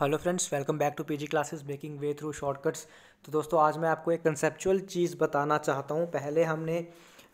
hello friends welcome back to PG classes making way through shortcuts तो दोस्तों आज मैं आपको एक कंसेप्चुअल चीज़ बताना चाहता हूँ पहले हमने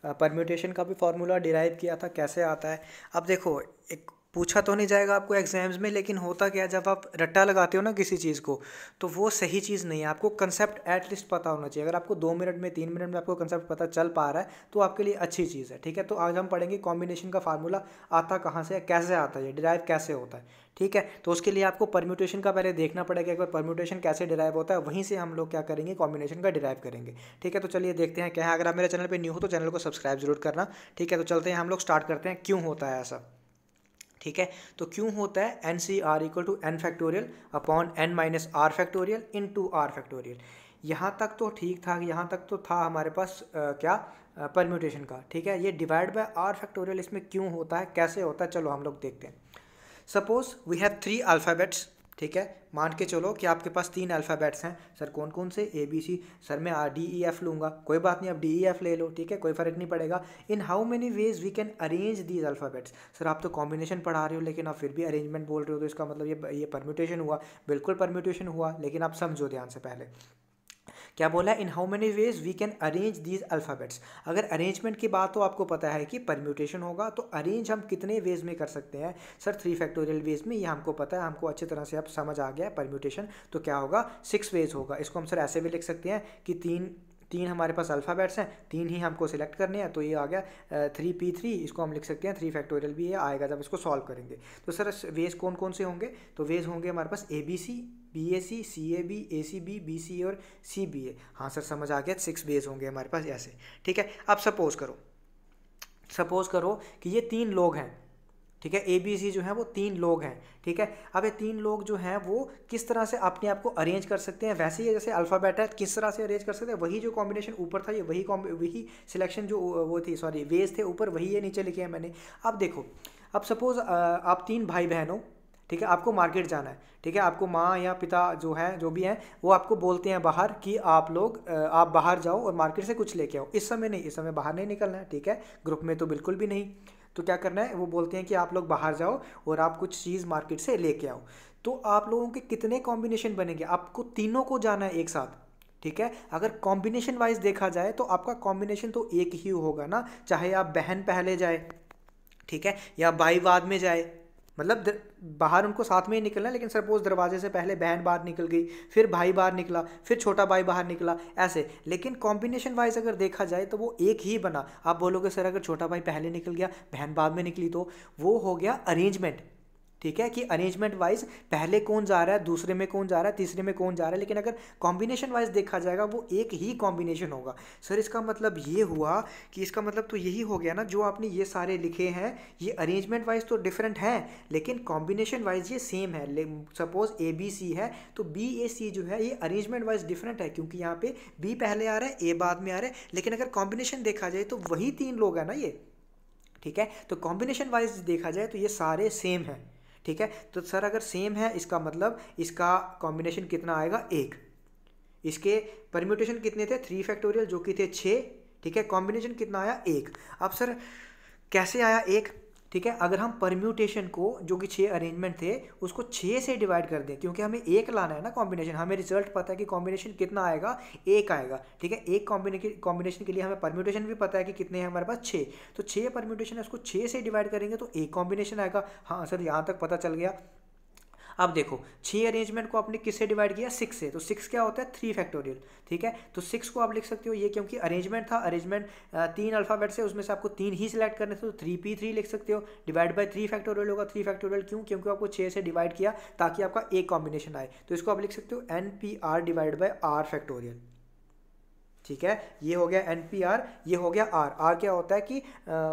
परम्यूटेशन का भी फार्मूला डिराइव किया था कैसे आता है अब देखो एक पूछा तो नहीं जाएगा आपको एग्जाम्स में लेकिन होता क्या जब आप रट्टा लगाते हो ना किसी चीज़ को तो वो सही चीज़ नहीं है आपको कंसेप्ट एटलीस्ट पता होना चाहिए अगर आपको दो मिनट में तीन मिनट में आपको कंसेप्ट पता चल पा रहा है तो आपके लिए अच्छी चीज़ है ठीक है तो आज हम पढ़ेंगे कॉम्बिनेशन का फार्मूला आता कहाँ से कैसे आता है डिराइव कैसे होता है ठीक है तो उसके लिए आपको परम्यूटेशन का पहले देखना पड़ेगा एक बार परम्यूटेशन कैसे डिराइव होता है वहीं से हम लोग क्या करेंगे कॉम्बिनेशन का डिराइव करेंगे ठीक है तो चलिए देखते हैं क्या है अगर आप मेरे चैनल पर न्यू हो तो चैनल को सब्सक्राइब जरूर करना ठीक है तो चलते हैं हम लोग स्टार्ट करते हैं क्यों होता है ऐसा ठीक है तो क्यों होता है N C R equal to N factorial upon N minus R factorial into R factorial यहाँ तक तो ठीक था यहाँ तक तो था हमारे पास आ, क्या परम्यूटेशन का ठीक है ये डिवाइड बाय आर फैक्टोरियल इसमें क्यों होता है कैसे होता है चलो हम लोग देखते हैं suppose we have three alphabets ठीक है मान के चलो कि आपके पास तीन अल्फ़ाबेट्स हैं सर कौन कौन से ए बी सी सर मैं डी ई एफ e, लूँगा कोई बात नहीं आप डी ई एफ ले लो ठीक है कोई फ़र्क नहीं पड़ेगा in how many ways we can arrange these alphabets sir आप तो कॉम्बिनेशन पढ़ा रहे हो लेकिन आप फिर भी अरेंजमेंट बोल रहे हो तो इसका मतलब ये ये परम्यूटेशन हुआ बिल्कुल परम्यूटेशन हुआ लेकिन आप समझो ध्यान से पहले क्या बोला in how many ways we can arrange these alphabets अगर अरेंजमेंट की बात हो आपको पता है कि परम्यूटेशन होगा तो अरेंज हम कितने वेज में कर सकते हैं सर थ्री फैक्टोरियल वेज में ये हमको पता है हमको अच्छी तरह से अब समझ आ गया है परम्यूटेशन तो क्या होगा सिक्स वेज होगा इसको हम सर ऐसे भी लिख सकते हैं कि तीन तीन हमारे पास अल्फ़ाबेट्स हैं तीन ही हमको सिलेक्ट करने हैं तो ये आ गया थ्री पी थ्री इसको हम लिख सकते हैं थ्री फैक्टोरियल भी ये आएगा जब इसको सॉल्व करेंगे तो सर वेज कौन कौन से होंगे तो वेज होंगे हमारे पास A B C B A C C A B A C B B C और सी बी ए हाँ सर समझ आ गया सिक्स वेज होंगे हमारे पास ऐसे ठीक है अब सपोज़ करो सपोज़ करो कि ये तीन लोग हैं ठीक है ए बी सी जो है वो तीन लोग हैं ठीक है अब ये तीन लोग जो हैं वो किस तरह से अपने आप को अरेंज कर सकते हैं वैसे ही जैसे अल्फ़ाबेट है किस तरह से अरेंज कर सकते हैं वही जो कॉम्बिनेशन ऊपर था ये वही वही सिलेक्शन जो वो थी सॉरी वेज थे ऊपर वही ये नीचे लिखे हैं मैंने अब देखो अब सपोज़ आप तीन भाई बहन हो ठीक है आपको मार्केट जाना है ठीक है आपको माँ या पिता जो है जो भी हैं वो आपको बोलते हैं बाहर कि आप लोग आप बाहर जाओ और मार्केट से कुछ लेके आओ इस समय नहीं इस समय बाहर नहीं निकलना है ठीक है ग्रुप में तो बिल्कुल भी नहीं तो क्या करना है वो बोलते हैं कि आप लोग बाहर जाओ और आप कुछ चीज़ मार्केट से लेके आओ तो आप लोगों के कितने कॉम्बिनेशन बनेंगे आपको तीनों को जाना है एक साथ ठीक है अगर कॉम्बिनेशन वाइज देखा जाए तो आपका कॉम्बिनेशन तो एक ही होगा ना चाहे आप बहन पहले जाए ठीक है या भाई बाद में जाए मतलब बाहर उनको साथ में ही निकलना लेकिन सपोज दरवाजे से पहले बहन बाहर निकल गई फिर भाई बाहर निकला फिर छोटा भाई बाहर निकला ऐसे लेकिन कॉम्बिनेशन वाइज अगर देखा जाए तो वो एक ही बना आप बोलोगे सर अगर छोटा भाई पहले निकल गया बहन बाद में निकली तो वो हो गया अरेंजमेंट ठीक है कि अरेंजमेंट वाइज पहले कौन जा रहा है दूसरे में कौन जा रहा है तीसरे में कौन जा रहा है लेकिन अगर कॉम्बिनेशन वाइज देखा जाएगा वो एक ही कॉम्बिनेशन होगा सर इसका मतलब ये हुआ कि इसका मतलब तो यही हो गया ना जो आपने ये सारे लिखे हैं ये अरेंजमेंट वाइज तो डिफरेंट हैं लेकिन कॉम्बिनेशन वाइज ये सेम है सपोज ए बी सी है तो बी ए सी जो है ये अरेंजमेंट वाइज डिफरेंट है क्योंकि यहाँ पे बी पहले आ रहा है ए बाद में आ रहा है लेकिन अगर कॉम्बिनेशन देखा जाए तो वही तीन लोग हैं ना ये ठीक है तो कॉम्बिनेशन वाइज देखा जाए तो ये सारे सेम हैं ठीक है तो सर अगर सेम है इसका मतलब इसका कॉम्बिनेशन कितना आएगा एक इसके परम्यूटेशन कितने थे थ्री फैक्टोरियल जो कि थे छः ठीक है कॉम्बिनेशन कितना आया एक अब सर कैसे आया एक ठीक है अगर हम परम्यूटेशन को जो कि छः अरेंजमेंट थे उसको छः से डिवाइड कर दें क्योंकि हमें एक लाना है ना कॉम्बिनेशन हमें रिजल्ट पता है कि कॉम्बिनेशन कितना आएगा एक आएगा ठीक है एक कॉम्बिनेशन के लिए हमें परम्यूटेशन भी पता है कि कितने हैं हमारे पास छः तो छः परम्यूटेशन है उसको छः से डिवाइड करेंगे तो एक कॉम्बिनेशन आएगा हाँ सर यहाँ तक पता चल गया अब देखो छः अरेंजमेंट को आपने किससे डिवाइड किया सिक्स से तो सिक्स क्या होता है थ्री फैक्टोरियल ठीक है तो सिक्स को आप लिख सकते हो ये क्योंकि अरेंजमेंट था अरेंजमेंट तीन अल्फ़ाबेट से उसमें से आपको तीन ही सिलेक्ट करने थे तो थ्री पी थ्री लिख सकते हो डिवाइड बाई थ्री फैक्टोरियल होगा थ्री फैक्टोरियल क्यों क्योंकि आपको छः से डिवाइड किया ताकि आपका एक कॉम्बिनेशन आए तो इसको आप लिख सकते हो N P R divide by R factorial ठीक है ये हो गया एन पी आर ये हो गया आर आर क्या होता है कि आ,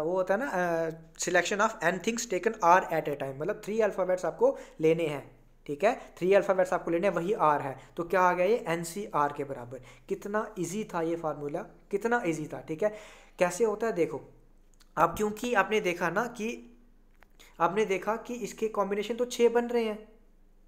वो होता है ना selection of N things taken R at a time मतलब थ्री अल्फ़ाबेट्स आपको लेने हैं ठीक है थ्री अल्फ़ाबेट्स आपको लेने हैं वही आर है तो क्या आ गया ये एन सी आर के बराबर कितना ईजी था ये फार्मूला कितना ईजी था ठीक है कैसे होता है देखो अब क्योंकि आपने देखा ना कि आपने देखा कि इसके कॉम्बिनेशन तो छः बन रहे हैं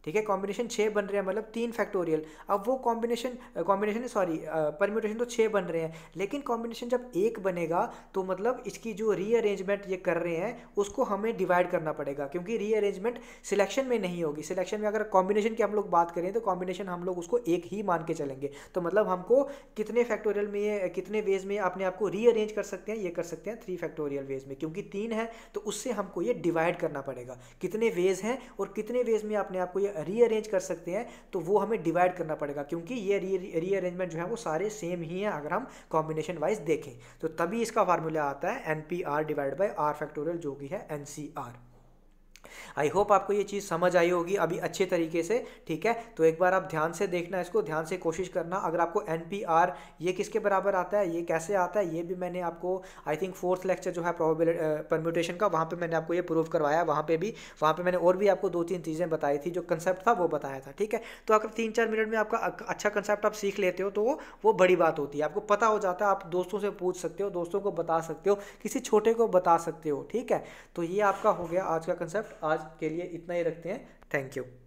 ठीक है कॉम्बिनेशन छः बन रहे हैं मतलब तीन फैक्टोरियल अब वो कॉम्बिनेशन कॉम्बिनेशन सॉरी परम्यूटेशन तो छः बन रहे हैं लेकिन कॉम्बिनेशन जब एक बनेगा तो मतलब इसकी जो रीअरेंजमेंट ये कर रहे हैं उसको हमें डिवाइड करना पड़ेगा क्योंकि रीअरेंजमेंट सिलेक्शन में नहीं होगी सिलेक्शन में अगर कॉम्बिनेशन की हम लोग बात करें तो कॉम्बिनेशन हम लोग उसको एक ही मान के चलेंगे तो मतलब हमको कितने फैक्टोरियल में कितने वेज में अपने आप को रीअरेंज कर सकते हैं ये कर सकते हैं थ्री फैक्टोरियल वेज में क्योंकि तीन है तो उससे हमको ये डिवाइड करना पड़ेगा कितने वेज हैं और कितने वेज में अपने आपको ये रीअरेंज कर सकते हैं तो वो हमें डिवाइड करना पड़ेगा क्योंकि ये रीअरेंजमेंट जो है वो सारे सेम ही हैं अगर हम कॉम्बिनेशन वाइज देखें तो तभी इसका फार्मूला आता है N P R divide by R factorial जो कि है N C R I hope आपको ये चीज़ समझ आई होगी अभी अच्छे तरीके से ठीक है तो एक बार आप ध्यान से देखना इसको ध्यान से कोशिश करना अगर आपको एन ये किसके बराबर आता है ये कैसे आता है ये भी मैंने आपको आई थिंक फोर्थ लेक्चर जो है प्रोबेबिलिटी परम्यूटेशन का वहाँ पर मैंने आपको ये प्रूव करवाया वहाँ पर भी वहाँ पर मैंने और भी आपको दो तीन चीज़ें बताई थी जो कंसेप्ट था वो बताया था ठीक है तो अगर तीन चार मिनट में आपका अच्छा कंसेप्ट आप सीख लेते हो तो वो बड़ी बात होती है आपको पता हो जाता है आप दोस्तों से पूछ सकते हो दोस्तों को बता सकते हो किसी छोटे को बता सकते हो ठीक है तो ये आपका हो गया आज का कंसेप्ट आज के लिए इतना ही रखते हैं थैंक यू